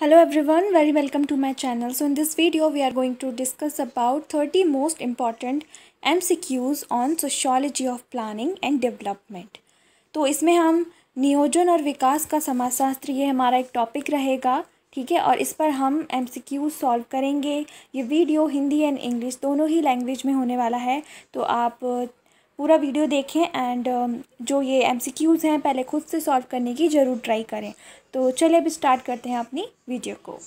hello everyone very welcome to my channel so in this video we are going to discuss about 30 most important mcqs on sociology of planning and development तो इसमें हम नियोजन और विकास का समाजशास्त्र ये हमारा एक टॉपिक रहेगा ठीक है और इस पर हम एम सी क्यू सॉल्व करेंगे ये वीडियो हिंदी एंड इंग्लिश दोनों ही लैंग्वेज में होने वाला है तो आप पूरा वीडियो देखें एंड जो ये एम सी क्यूज़ हैं पहले खुद से सॉल्व करने की ज़रूर ट्राई करें तो चलिए अब स्टार्ट करते हैं अपनी वीडियो को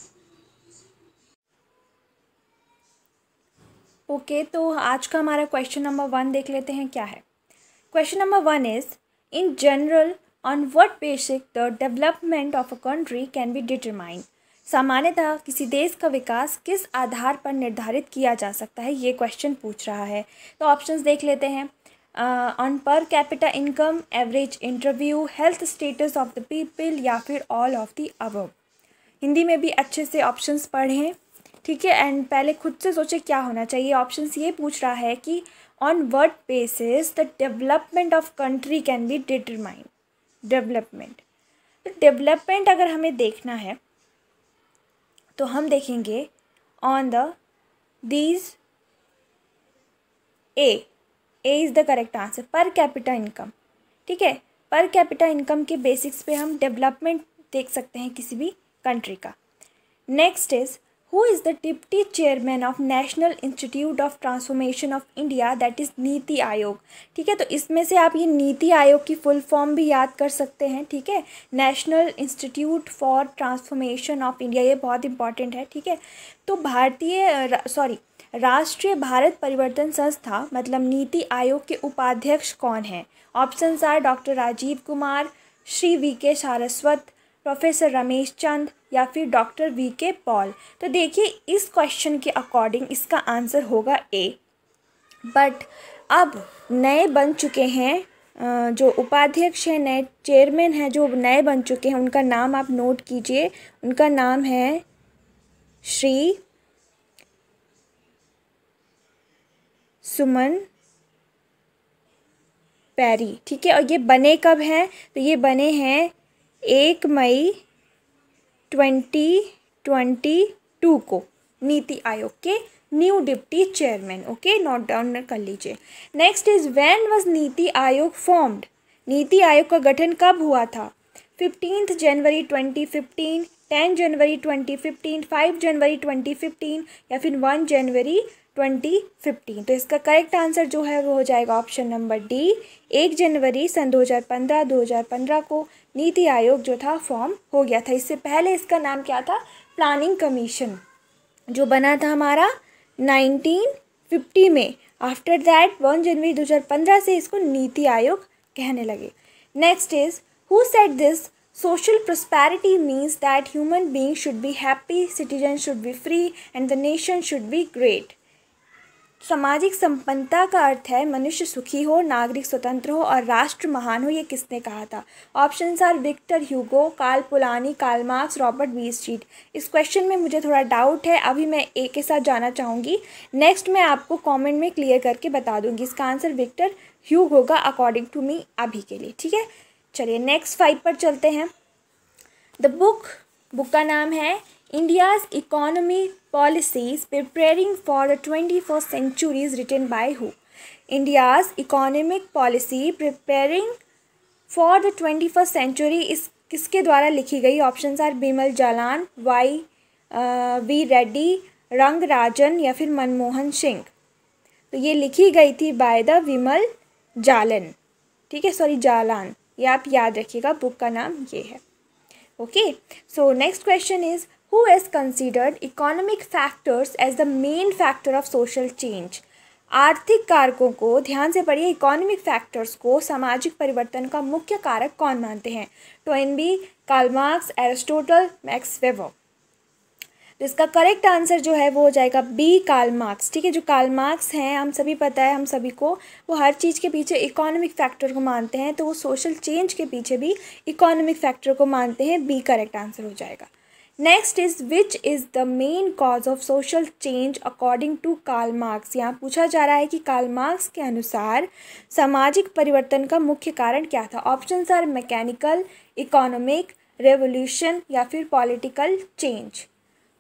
ओके okay, तो आज का हमारा क्वेश्चन नंबर वन देख लेते हैं क्या है question number one is in general on what basic the development of a country can be determined सामान्यतः किसी देश का विकास किस आधार पर निर्धारित किया जा सकता है ये क्वेश्चन पूछ रहा है तो ऑप्शंस देख लेते हैं on per capita income average interview health status of the people या फिर ऑल ऑफ द अब हिंदी में भी अच्छे से ऑप्शंस पढ़ें ठीक है एंड पहले खुद से सोचे क्या होना चाहिए ऑप्शंस ये पूछ रहा है कि on what basis the development of country can be determine development तो डेवलपमेंट अगर हमें देखना है तो हम देखेंगे on the these A A is the correct answer per capita income ठीक है पर कैपिटा इनकम के बेसिक्स पे हम डेवलपमेंट देख सकते हैं किसी भी कंट्री का next is who is the deputy chairman of national institute of transformation of India that is NITI Aayog ठीक है तो इसमें से आप ये नीति आयोग की फुल फॉर्म भी याद कर सकते हैं ठीक है national institute for transformation of India ये बहुत इंपॉर्टेंट है ठीक है तो भारतीय सॉरी राष्ट्रीय भारत परिवर्तन संस्था मतलब नीति आयोग के उपाध्यक्ष कौन हैं option are doctor Rajiv Kumar Shri V K Saraswat professor Ramesh चंद या फिर डॉक्टर वी के पॉल तो देखिए इस क्वेश्चन के अकॉर्डिंग इसका आंसर होगा ए बट अब नए बन चुके हैं जो उपाध्यक्ष हैं नए चेयरमैन हैं जो नए बन चुके हैं उनका नाम आप नोट कीजिए उनका नाम है श्री सुमन पैरी ठीक है और ये बने कब हैं तो ये बने हैं एक मई ट्वेंटी ट्वेंटी टू को नीति आयोग के new deputy chairman okay note down कर लीजिए नेक्स्ट इज व्हेन वाज नीति आयोग फॉर्म्ड नीति आयोग का गठन कब हुआ था fifteenth January twenty fifteen ten January twenty fifteen five January twenty fifteen या फिर वन जनवरी ट्वेंटी फिफ्टीन तो इसका करेक्ट आंसर जो है वो हो जाएगा ऑप्शन नंबर डी एक जनवरी सन 2015 2015 को नीति आयोग जो था फॉर्म हो गया था इससे पहले इसका नाम क्या था प्लानिंग कमीशन जो बना था हमारा 1950 में आफ्टर दैट वन जनवरी 2015 से इसको नीति आयोग कहने लगे next is who said this social prosperity means that human being should be happy citizen should be free and the nation should be great सामाजिक संपन्नता का अर्थ है मनुष्य सुखी हो नागरिक स्वतंत्र हो और राष्ट्र महान हो ये किसने कहा था option are Victor Hugo Karl Polanyi Karl Marx Robert चीट इस क्वेश्चन में मुझे थोड़ा डाउट है अभी मैं ए के साथ जाना चाहूँगी नेक्स्ट मैं आपको कमेंट में क्लियर करके बता दूँगी इसका आंसर विक्टर ह्यूग होगा अकॉर्डिंग टू मी अभी के लिए ठीक है चलिए नेक्स्ट फाइव पर चलते हैं द बुक बुक का नाम है India's Economy Policies Preparing for the 21st Century is written by who? India's Economic Policy Preparing for the twenty first century इस किसके द्वारा लिखी गई option are Bimal Jalan Y V Reddy Rangarajan या फिर मनमोहन सिंह तो ये लिखी गई थी बाय द विमल जालन ठीक है सॉरी जालान ये आप याद रखिएगा बुक का नाम ये है okay so next question is who has considered economic factors as the main factor of social change. आर्थिक कारकों को ध्यान से पढ़िए इकोनॉमिक फैक्टर्स को सामाजिक परिवर्तन का मुख्य कारक कौन मानते हैं Toynbee B Karl Marx Aristotle Max वेवो तो इसका करेक्ट आंसर जो है वो हो जाएगा बी कार्लमार्क्स ठीक है जो कार्लमार्क्स हैं हम सभी पता है हम सभी को वो हर चीज़ के पीछे इकोनॉमिक फैक्टर को मानते हैं तो वो सोशल चेंज के पीछे भी इकोनॉमिक फैक्टर को मानते हैं बी करेक्ट आंसर हो जाएगा next is which is the main cause of social change according to Karl Marx यहाँ पूछा जा रहा है कि कार्ल मार्क्स के अनुसार सामाजिक परिवर्तन का मुख्य कारण क्या था option are mechanical economic revolution या फिर पॉलिटिकल चेंज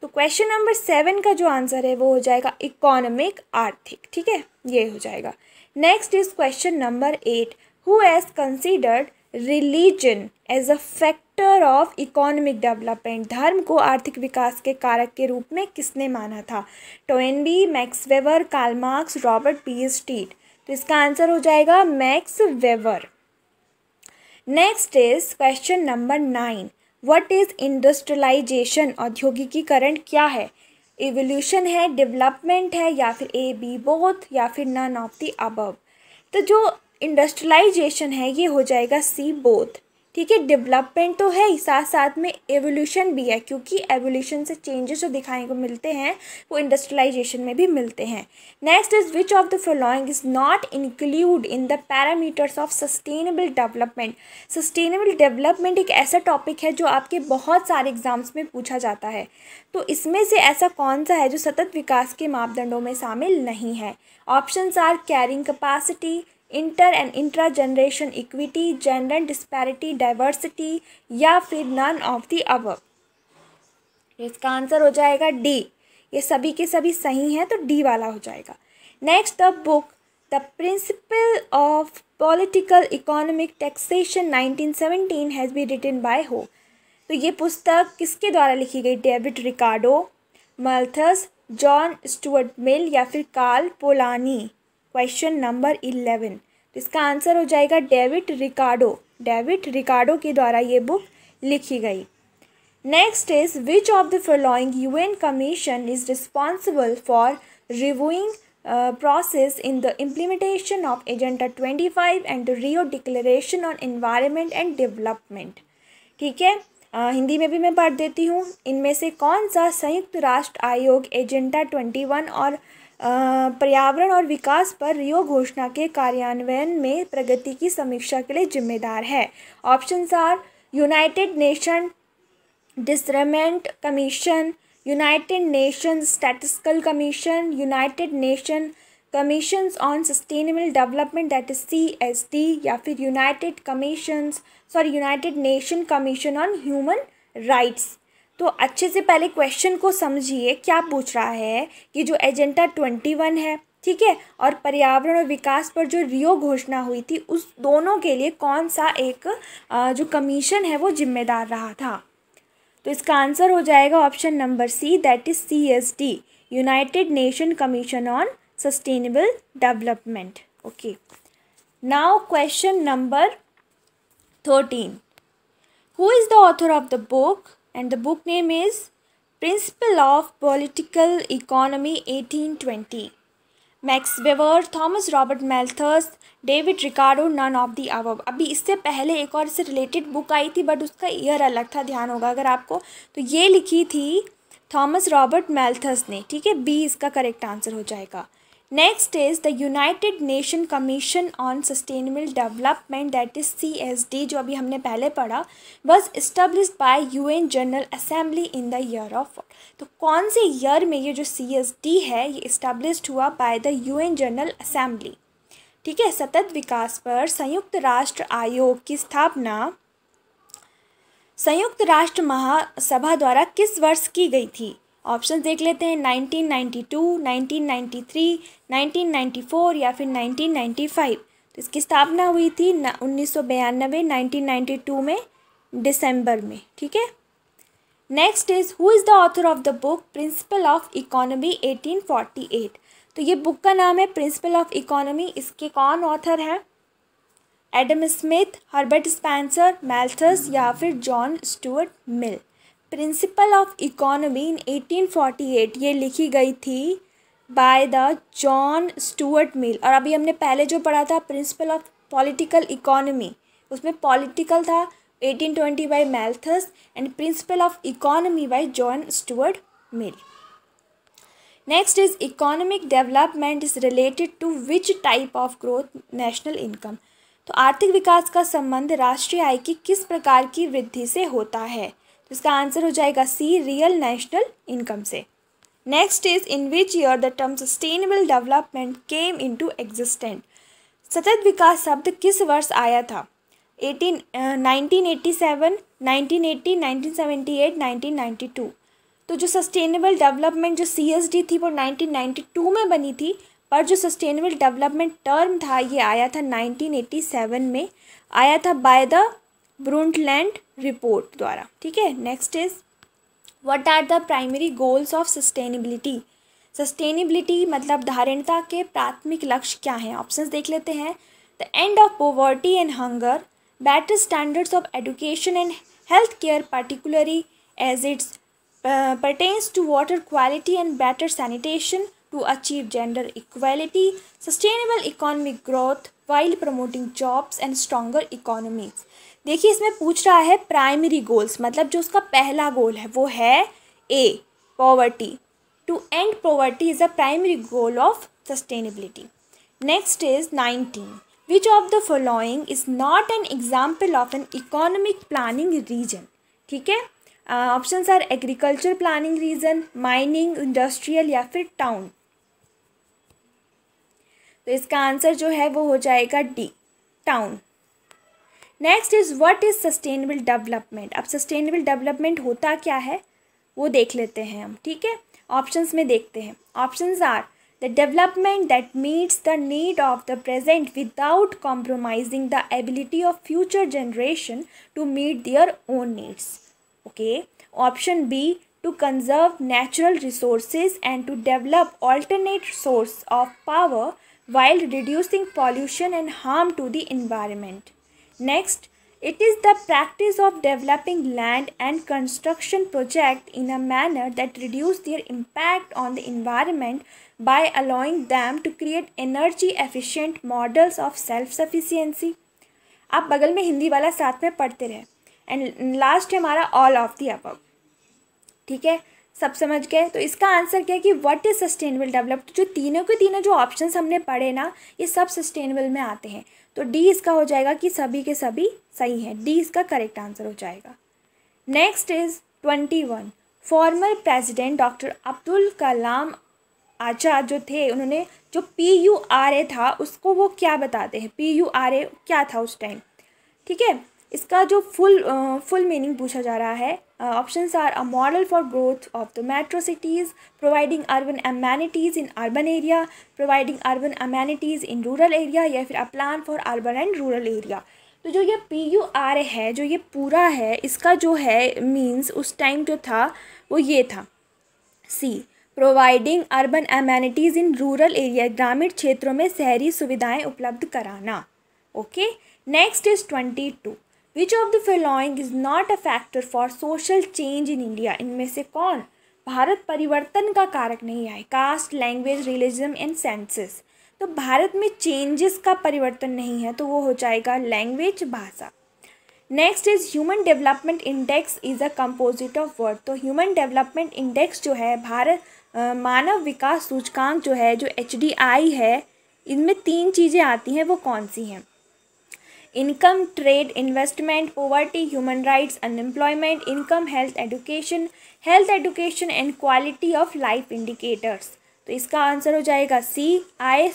तो क्वेश्चन नंबर सेवन का जो आंसर है वो हो जाएगा इकोनॉमिक आर्थिक ठीक है ये हो जाएगा next is question number eight who has considered religion as a factor of economic development धर्म को आर्थिक विकास के कारक के रूप में किसने माना था Toynbee Max Weber Karl Marx Robert P स्टीट तो इसका आंसर हो जाएगा Max Weber next is question number nine what is industrialisation औद्योगिकीकरण क्या है एवोल्यूशन है डेवलपमेंट है या फिर ए बी बोथ या फिर नन ऑफ दी अबव तो जो इंडस्ट्रियलाइजेशन है ये हो जाएगा सी बोथ ठीक है डेवलपमेंट तो है ही साथ साथ में एवोल्यूशन भी है क्योंकि एवोल्यूशन से चेंजेस जो दिखाने को मिलते हैं वो इंडस्ट्रियलाइजेशन में भी मिलते हैं next is which of the following is not include in the parameters of sustainable development sustainable development एक ऐसा टॉपिक है जो आपके बहुत सारे एग्जाम्स में पूछा जाता है तो इसमें से ऐसा कौन सा है जो सतत विकास के मापदंडों में शामिल नहीं है option are carrying capacity inter and intra generation equity gender disparity diversity या फिर नन ऑफ दी अब इसका आंसर हो जाएगा डी ये सभी के सभी सही हैं तो डी वाला हो जाएगा next the book the principle of political economic taxation nineteen seventeen has be written by हो तो ये पुस्तक किसके द्वारा लिखी गई David Ricardo Malthus John Stuart Mill या फिर Karl Polanyi question number eleven इसका आंसर हो जाएगा डेविड रिकार्डो डेविड रिकार्डो के द्वारा ये बुक लिखी गई next is which of the following UN commission is responsible for reviewing process in the implementation of agenda twenty five and Rio declaration on environment and development ठीक है हिंदी में भी मैं पढ़ देती हूँ इनमें से कौन सा संयुक्त राष्ट्र आयोग एजेंडा ट्वेंटी वन और पर्यावरण और विकास पर रियो घोषणा के कार्यान्वयन में प्रगति की समीक्षा के लिए जिम्मेदार है option are United Nation disarmament commission United Nation statistical commission United Nation commission on sustainable development that is C S D या फिर United commissions sorry United Nation commission on human rights तो अच्छे से पहले क्वेश्चन को समझिए क्या पूछ रहा है कि जो एजेंडा ट्वेंटी वन है ठीक है और पर्यावरण और विकास पर जो रियो घोषणा हुई थी उस दोनों के लिए कौन सा एक जो कमीशन है वो जिम्मेदार रहा था तो इसका आंसर हो जाएगा option number C that is C S D United Nation commission on sustainable development okay now question number thirteen who is the author of the book and the book name is Principle of Political Economy 1820. Max Weber Thomas Robert Malthus David Ricardo none of the above अभी इससे पहले एक और इससे related book आई थी but उसका year अलग था ध्यान होगा अगर आपको तो ये लिखी थी थॉमस रॉबर्ट मेल्थर्स ने ठीक है बी इसका करेक्ट आंसर हो जाएगा next is the United Nation commission on sustainable development that is C S D जो अभी हमने पहले पढ़ा was establish by U N general assembly in the year of तो कौन से ईयर में ये जो सी एस डी है ये इस्टब्लिश हुआ by the U N general assembly ठीक है सतत विकास पर संयुक्त राष्ट्र आयोग की स्थापना संयुक्त राष्ट्र महासभा द्वारा किस वर्ष की गई थी ऑप्शन देख लेते हैं 1992, 1993, 1994 या फिर 1995 तो इसकी स्थापना हुई थी उन्नीस सौ बयानबे में दिसंबर में ठीक है next is who is the author of the book principle of economy 1848 तो ये बुक का नाम है प्रिंसिपल ऑफ इकोनॉमी इसके कौन ऑथर हैं Adam Smith Herbert Spencer Malthus या फिर John Stuart Mill principle of economy in 1848 ये लिखी गई थी by the John Stuart Mill और अभी हमने पहले जो पढ़ा था प्रिंसिपल ऑफ पॉलिटिकल इकोनॉमी उसमें पॉलिटिकल था 1820 by Malthus and principle of economy by John Stuart Mill next is economic development is related to which type of growth national income तो आर्थिक विकास का संबंध राष्ट्रीय आय की किस प्रकार की वृद्धि से होता है इसका आंसर हो जाएगा सी रियल नेशनल इनकम से next is in which year the term sustainable development came into existent सतत विकास शब्द किस वर्ष आया था eighteen nineteen eighty seven nineteen eighty nineteen seventy eight nineteen ninety two तो जो सस्टेनेबल डेवलपमेंट जो सी एस डी थी वो नाइनटीन नाइन्टी टू में बनी थी पर जो सस्टेनेबल डेवलपमेंट टर्म था ये आया था नाइनटीन सेवन में आया था बाय द ब्रुंटलैंड रिपोर्ट द्वारा ठीक है next is what are the primary goals of sustainability sustainability मतलब धारणता के प्राथमिक लक्ष्य क्या हैं ऑप्शंस देख लेते हैं the end of poverty and hunger better standards of education and health care particularly as its pertains to water quality and better sanitation to achieve gender equality sustainable economic growth while promoting jobs and stronger economies देखिए इसमें पूछ रहा है primary goals मतलब जो उसका पहला गोल है वो है A poverty to end poverty is a primary goal of sustainability next is nineteen which of the following is not an example of an economic planning region ठीक है options are agriculture planning region mining industrial या फिर town तो इसका answer जो है वो हो जाएगा D town next is what is sustainable development अब सस्टेनेबल डेवलपमेंट होता क्या है वो देख लेते हैं हम ठीक है ऑप्शंस में देखते हैं options are the development that meets the need of the present without compromising the ability of future generation to meet their own needs okay option B to conserve natural resources and to develop alternate source of power while reducing pollution and harm to the environment Next, it is the practice of developing land and construction project in a manner that reduce their impact on the environment by allowing them to create energy efficient models of self sufficiency. आप बगल में हिंदी वाला साथ में पढ़ते रहे and last है हमारा ऑल ऑफ दी अबव ठीक है सब समझ गए तो इसका आंसर क्या है कि व्हाट इज़ सस्टेनेबल डेवलप्ड जो तीनों के तीनों जो ऑप्शन हमने पढ़े ना ये सब सस्टेनेबल में आते हैं तो डी इसका हो जाएगा कि सभी के सभी सही हैं डी इसका करेक्ट आंसर हो जाएगा next is twenty one former president doctor Abdul Kalam आचार जो थे उन्होंने जो पी यू आर ए था उसको वो क्या बताते हैं पी यू आर ए क्या था उस टाइम ठीक है इसका जो फुल फुल मीनिंग पूछा जा रहा है option are a model for growth of the metro cities providing urban amenities in urban area providing urban amenities in rural area या फिर a plan for urban and rural area तो जो ये P U are है जो ये पूरा है इसका जो है मीन्स उस टाइम जो था वो ये था C providing urban amenities in rural area ग्रामीण क्षेत्रों में शहरी सुविधाएं उपलब्ध कराना okay next is twenty two which of the following is not a factor for social change in India इनमें से कौन भारत परिवर्तन का कारक नहीं है caste language religion and census तो भारत में चेंजेस का परिवर्तन नहीं है तो वो हो जाएगा लैंग्वेज भाषा next is human development index is a composite of word तो ह्यूमन डेवलपमेंट इंडेक्स जो है भारत मानव विकास सूचकांक जो है जो एच है इनमें तीन चीज़ें आती हैं वो कौन सी हैं income trade investment poverty human rights unemployment income health education health education and quality of life indicators तो इसका आंसर हो जाएगा सी आय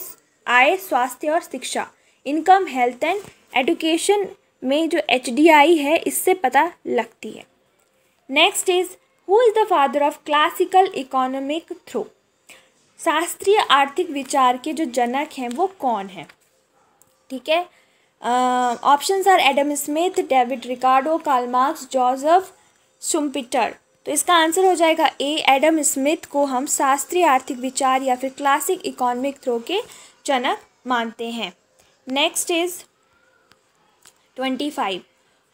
आय स्वास्थ्य और शिक्षा इनकम हेल्थ एंड एडुकेशन में जो एच है इससे पता लगती है next is who is the father of classical economic thought शास्त्रीय आर्थिक विचार के जो जनक हैं वो कौन हैं ठीक है options are Adam Smith David Ricardo Karl Marx Schumpeter तो इसका आंसर हो जाएगा ए एडम स्मिथ को हम शास्त्रीय आर्थिक विचार या फिर क्लासिक इकोनॉमिक थ्रो के जनक मानते हैं next is twenty five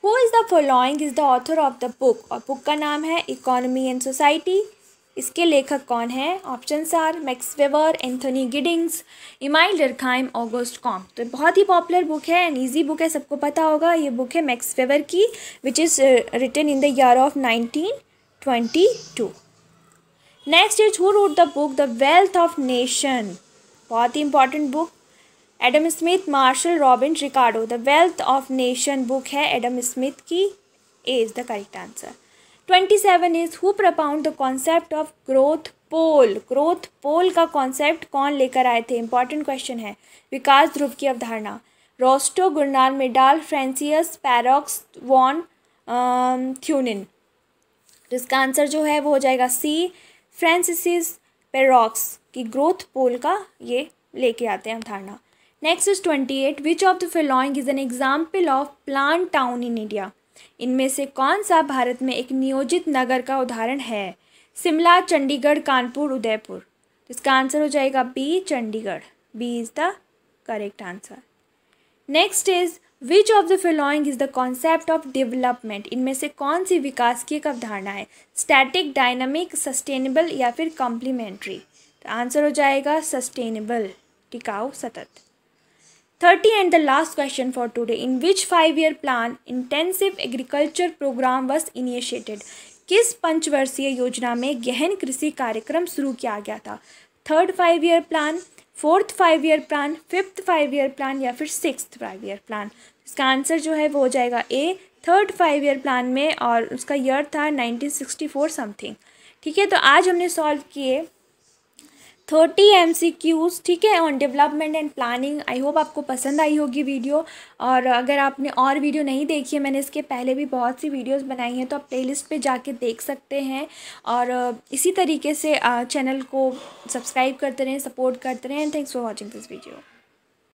who is the following is the author of the book और बुक का नाम है इकोनॉमी एंड सोसाइटी इसके लेखक कौन हैं option are Max Weber Anthony Giddens Emile Durkheim August Comte तो बहुत ही पॉपुलर बुक है एंड ईजी बुक है सबको पता होगा ये बुक है मैक्स वेवर की which is written in the year of nineteen twenty two next is who wrote the book the wealth of nation बहुत ही important book Adam Smith Marshall Robin Ricardo the wealth of nation book है Adam Smith की A is the correct answer twenty seven is who propound the concept of growth pole growth pole का concept कौन लेकर आए थे important question है विकास ध्रुव की अवधारणा रोस्टो गुरनाल मेडाल फ्रेंसियस पैरॉक्स वॉन थ्यूनिन इसका आंसर जो है वो हो जाएगा सी फ्रेंसिस पेरॉक्स की ग्रोथ पोल का ये लेके आते हैं अवधारणा next is twenty eight which of the following is an example of plan town in India इनमें से कौन सा भारत में एक नियोजित नगर का उदाहरण है शिमला चंडीगढ़ कानपुर उदयपुर तो इसका आंसर हो जाएगा B Chandigarh B is the correct answer next is which of the following is the concept of development इनमें से कौन सी विकास की एक अवधारणा है स्टैटिक डायनामिक सस्टेनेबल या फिर कॉम्प्लीमेंट्री तो आंसर हो जाएगा सस्टेनेबल टिकाऊ सतत thirty and the last question for today in which five year plan intensive agriculture program was initiated किस पंचवर्षीय योजना में गहन कृषि कार्यक्रम शुरू किया गया था third five year plan fourth five year plan fifth five year plan या फिर सिक्स फाइव ईयर प्लान इसका आंसर जो है वो हो जाएगा A third five year plan में और उसका ईयर था नाइनटीन सिक्सटी फोर समथिंग ठीक है तो आज हमने सॉल्व किए थर्टी एम सी क्यूज़ ठीक है on development and planning I hope आपको पसंद आई होगी वीडियो और अगर आपने और वीडियो नहीं देखी है मैंने इसके पहले भी बहुत सी वीडियोस बनाई हैं तो आप प्लेलिस्ट पे जाके देख सकते हैं और इसी तरीके से चैनल को सब्सक्राइब करते रहें सपोर्ट करते रहें thanks for watching this video